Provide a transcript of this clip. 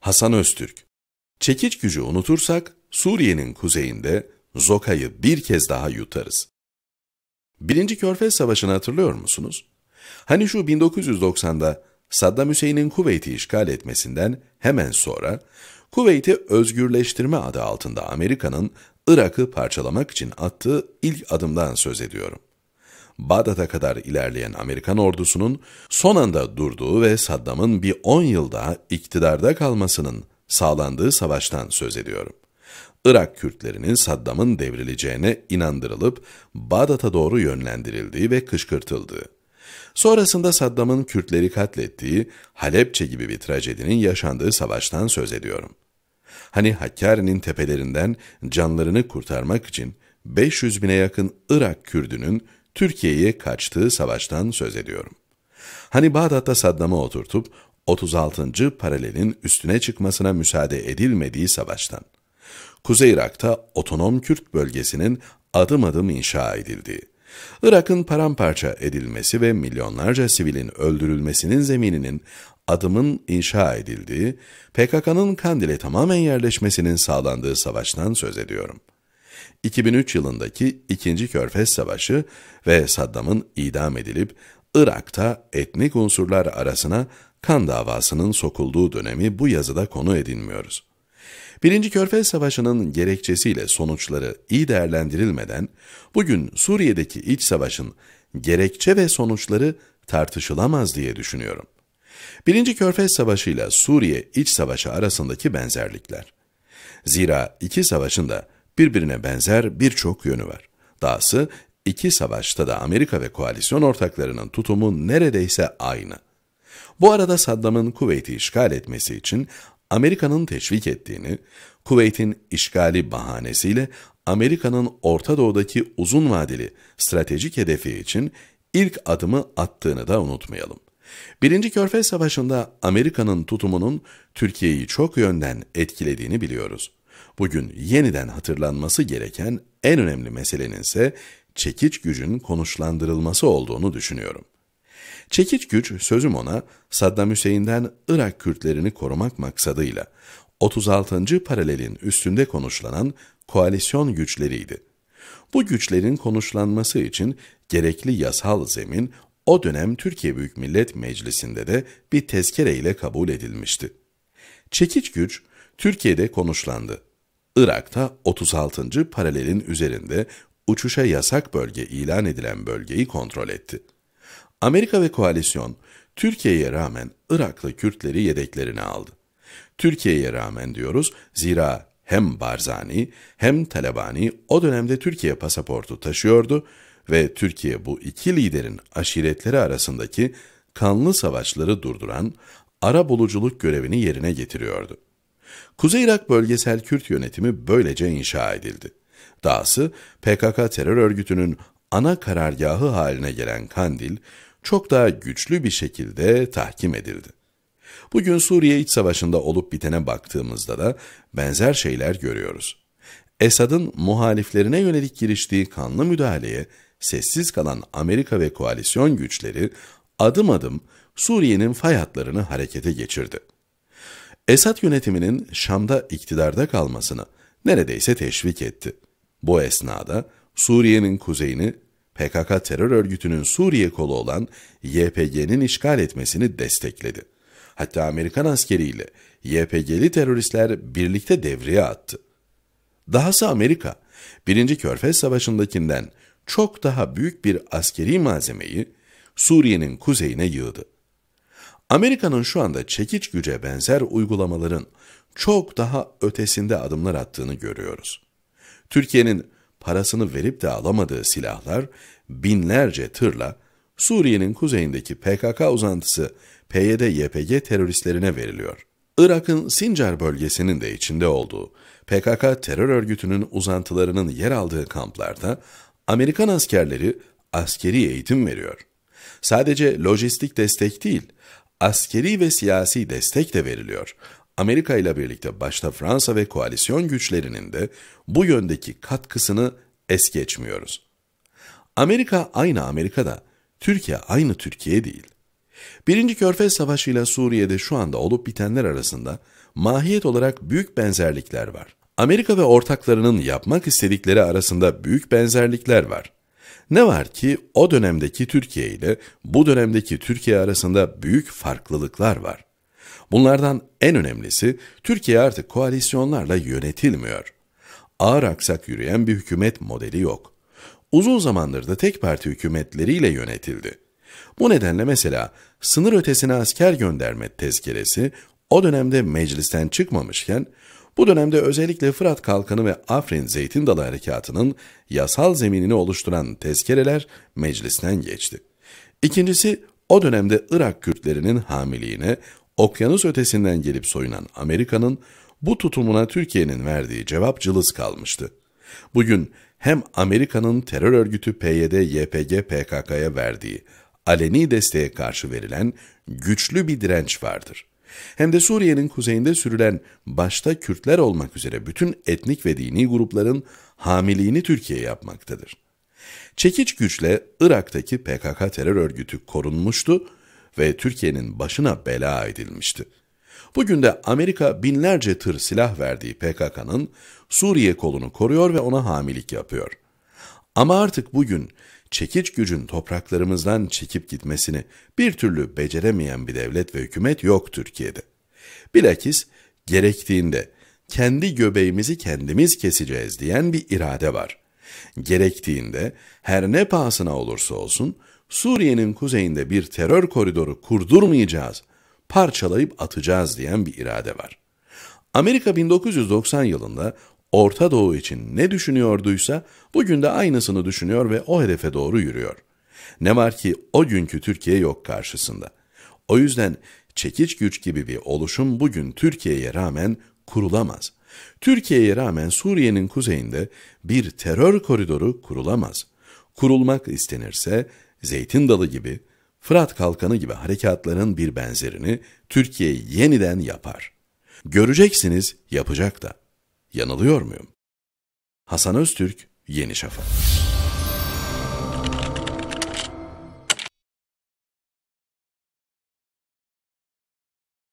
Hasan Öztürk Çekiç gücü unutursak Suriye'nin kuzeyinde Zoka'yı bir kez daha yutarız. Birinci Körfez Savaşı'nı hatırlıyor musunuz? Hani şu 1990'da Saddam Hüseyin'in Kuveyt'i işgal etmesinden hemen sonra Kuveyt'i özgürleştirme adı altında Amerika'nın Irak'ı parçalamak için attığı ilk adımdan söz ediyorum. Bağdat'a kadar ilerleyen Amerikan ordusunun son anda durduğu ve Saddam'ın bir 10 yılda iktidarda kalmasının sağlandığı savaştan söz ediyorum. Irak Kürtlerinin Saddam'ın devrileceğine inandırılıp Bağdat'a doğru yönlendirildiği ve kışkırtıldığı. Sonrasında Saddam'ın Kürtleri katlettiği Halepçe gibi bir trajedinin yaşandığı savaştan söz ediyorum. Hani Hakkari'nin tepelerinden canlarını kurtarmak için 500 bine yakın Irak Kürdünün Türkiye'yi kaçtığı savaştan söz ediyorum. Hani Bağdat'ta Saddam'ı oturtup 36. paralelin üstüne çıkmasına müsaade edilmediği savaştan. Kuzey Irak'ta otonom Kürt bölgesinin adım adım inşa edildiği, Irak'ın paramparça edilmesi ve milyonlarca sivilin öldürülmesinin zemininin adımın inşa edildiği, PKK'nın Kandil'e tamamen yerleşmesinin sağlandığı savaştan söz ediyorum.'' 2003 yılındaki 2. Körfez Savaşı ve Saddam'ın idam edilip Irak'ta etnik unsurlar arasına kan davasının sokulduğu dönemi bu yazıda konu edinmiyoruz. Birinci Körfez Savaşı'nın gerekçesiyle sonuçları iyi değerlendirilmeden, bugün Suriye'deki iç savaşın gerekçe ve sonuçları tartışılamaz diye düşünüyorum. Birinci Körfez Savaşı ile Suriye iç savaşı arasındaki benzerlikler. Zira iki savaşın da birbirine benzer birçok yönü var. Dahası iki savaşta da Amerika ve koalisyon ortaklarının tutumu neredeyse aynı. Bu arada Saddam'ın Kuveyt'i işgal etmesi için Amerika'nın teşvik ettiğini, Kuveyt'in işgali bahanesiyle Amerika'nın Orta Doğu'daki uzun vadeli stratejik hedefi için ilk adımı attığını da unutmayalım. Birinci Körfez Savaşı'nda Amerika'nın tutumunun Türkiye'yi çok yönden etkilediğini biliyoruz. Bugün yeniden hatırlanması gereken en önemli meselenin ise çekiç gücün konuşlandırılması olduğunu düşünüyorum. Çekiç güç sözüm ona Saddam Hüseyin'den Irak Kürtlerini korumak maksadıyla 36. paralelin üstünde konuşlanan koalisyon güçleriydi. Bu güçlerin konuşlanması için gerekli yasal zemin o dönem Türkiye Büyük Millet Meclisi'nde de bir tezkere ile kabul edilmişti. Çekiç güç Türkiye'de konuşlandı Irak'ta 36. paralelin üzerinde uçuşa yasak bölge ilan edilen bölgeyi kontrol etti. Amerika ve koalisyon, Türkiye'ye rağmen Iraklı Kürtleri yedeklerini aldı. Türkiye'ye rağmen diyoruz, zira hem Barzani hem Talabani o dönemde Türkiye pasaportu taşıyordu ve Türkiye bu iki liderin aşiretleri arasındaki kanlı savaşları durduran ara buluculuk görevini yerine getiriyordu. Kuzey Irak Bölgesel Kürt Yönetimi böylece inşa edildi. Dahası PKK terör örgütünün ana karargahı haline gelen Kandil, çok daha güçlü bir şekilde tahkim edildi. Bugün Suriye iç savaşında olup bitene baktığımızda da benzer şeyler görüyoruz. Esad'ın muhaliflerine yönelik giriştiği kanlı müdahaleye sessiz kalan Amerika ve koalisyon güçleri adım adım Suriye'nin fay hatlarını harekete geçirdi. Esad yönetiminin Şam'da iktidarda kalmasını neredeyse teşvik etti. Bu esnada Suriye'nin kuzeyini PKK terör örgütünün Suriye kolu olan YPG'nin işgal etmesini destekledi. Hatta Amerikan askeriyle YPG'li teröristler birlikte devreye attı. Dahası Amerika, 1. Körfez Savaşı'ndakinden çok daha büyük bir askeri malzemeyi Suriye'nin kuzeyine yığdı. Amerika'nın şu anda çekiç güce benzer uygulamaların çok daha ötesinde adımlar attığını görüyoruz. Türkiye'nin parasını verip de alamadığı silahlar binlerce tırla Suriye'nin kuzeyindeki PKK uzantısı PYD-YPG teröristlerine veriliyor. Irak'ın Sincar bölgesinin de içinde olduğu PKK terör örgütünün uzantılarının yer aldığı kamplarda Amerikan askerleri askeri eğitim veriyor. Sadece lojistik destek değil, askeri ve siyasi destek de veriliyor. Amerika ile birlikte başta Fransa ve koalisyon güçlerinin de bu yöndeki katkısını es geçmiyoruz. Amerika aynı Amerika'da, Türkiye aynı Türkiye değil. Birinci Körfez Savaşı ile Suriye'de şu anda olup bitenler arasında mahiyet olarak büyük benzerlikler var. Amerika ve ortaklarının yapmak istedikleri arasında büyük benzerlikler var. Ne var ki o dönemdeki Türkiye ile bu dönemdeki Türkiye arasında büyük farklılıklar var. Bunlardan en önemlisi Türkiye artık koalisyonlarla yönetilmiyor. Ağır aksak yürüyen bir hükümet modeli yok. Uzun zamandır da tek parti hükümetleriyle yönetildi. Bu nedenle mesela sınır ötesine asker gönderme tezkeresi o dönemde meclisten çıkmamışken bu dönemde özellikle Fırat Kalkanı ve Afrin Zeytin Dalı Harekatı'nın yasal zeminini oluşturan tezkereler meclisten geçti. İkincisi o dönemde Irak Kürtlerinin hamiliğine okyanus ötesinden gelip soyunan Amerika'nın bu tutumuna Türkiye'nin verdiği cevap cılız kalmıştı. Bugün hem Amerika'nın terör örgütü PYD, YPG, PKK'ya verdiği aleni desteğe karşı verilen güçlü bir direnç vardır hem de Suriye'nin kuzeyinde sürülen başta Kürtler olmak üzere bütün etnik ve dini grupların hamiliğini Türkiye yapmaktadır. Çekiç güçle Irak'taki PKK terör örgütü korunmuştu ve Türkiye'nin başına bela edilmişti. Bugün de Amerika binlerce tır silah verdiği PKK'nın Suriye kolunu koruyor ve ona hamilik yapıyor. Ama artık bugün çekiç gücün topraklarımızdan çekip gitmesini bir türlü beceremeyen bir devlet ve hükümet yok Türkiye'de. Bilakis gerektiğinde kendi göbeğimizi kendimiz keseceğiz diyen bir irade var. Gerektiğinde her ne pahasına olursa olsun Suriye'nin kuzeyinde bir terör koridoru kurdurmayacağız, parçalayıp atacağız diyen bir irade var. Amerika 1990 yılında Orta Doğu için ne düşünüyorduysa bugün de aynısını düşünüyor ve o hedefe doğru yürüyor. Ne var ki o günkü Türkiye yok karşısında. O yüzden çekiç güç gibi bir oluşum bugün Türkiye'ye rağmen kurulamaz. Türkiye'ye rağmen Suriye'nin kuzeyinde bir terör koridoru kurulamaz. Kurulmak istenirse Zeytin Dalı gibi, Fırat Kalkanı gibi harekatların bir benzerini Türkiye yeniden yapar. Göreceksiniz yapacak da. Yanılıyor muyum? Hasan Öztürk, Yeni Şafak.